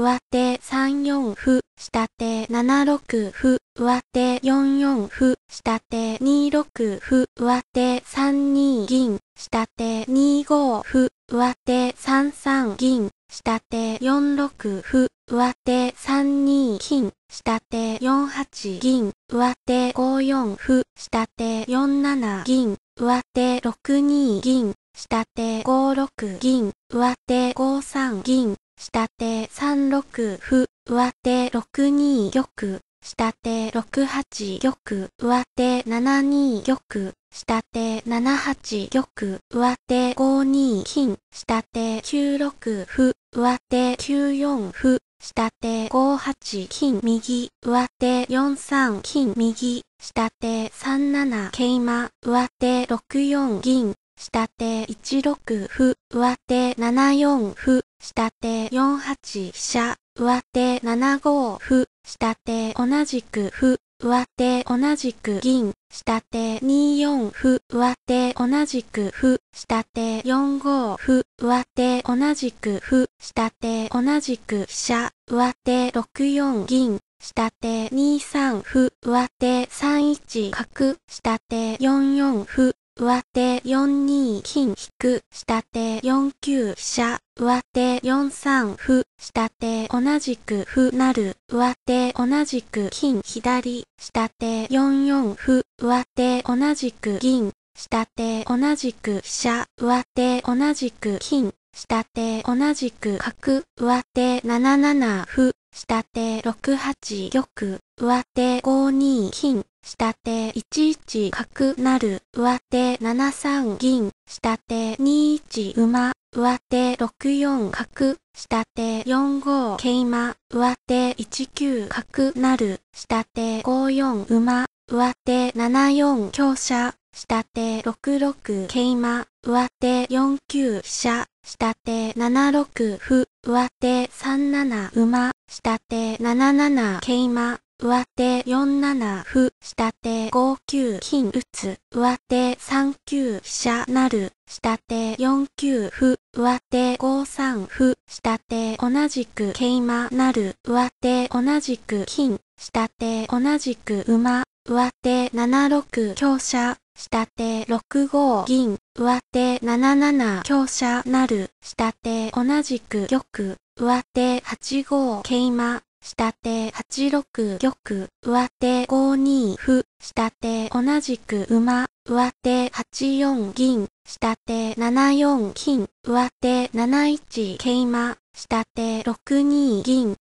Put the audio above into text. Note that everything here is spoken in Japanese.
上手3四歩、下手7六歩、上手4四歩、下手2六歩、上手3二銀、下手2五歩、上手3三銀、下手4六歩、上手3二金、下手4八銀、上手5四歩、下手4七銀、上手6二銀、下手5六銀、上手5三銀、下手3 6歩、上手6 2玉、下手6 8玉、上手7 2玉、下手7 8玉、上手5 2金、下手9 6歩、上手9 4歩、下手5 8金右、上手4 3金右、下手3 7桂馬、上手6 4銀、下手1 6歩、上手7 4歩、下手4 8飛車、上手7 5歩、下手同じく歩、上手同じく銀、下手2 4歩、上手同じく歩、下手4 5歩、上手同じく歩、下手同じく飛車、上手6 4銀、下手2 3歩、上手3 1角、下手4 4歩、上手4二金引く、下手4九飛車、上手4三歩、下手同じく歩なる、上手同じく金左、下手4四歩、上手同じく銀、下手同じく飛車、上手同じく金、下手同じく角、上手7七歩、下手6八玉、上手5二金、下手11角なる、上手7三銀、下手21馬、上手6四角、下手4五桂馬、上手1九角なる、下手5四馬、上手7四強者、下手6六桂馬、上手4九飛車、下手7六歩、上手3七馬、下手7七桂馬、上手4七歩、下手5九金打つ、上手3九飛車なる、下手4九歩、上手5三歩、下手同じく桂馬なる、上手同じく金、下手同じく馬、上手7六強車、下手6五銀、上手7七強車なる、下手同じく玉、上手8五桂馬、下手8六玉、上手5二歩、下手同じく馬、上手8四銀、下手7四金、上手7一桂馬、下手6二銀、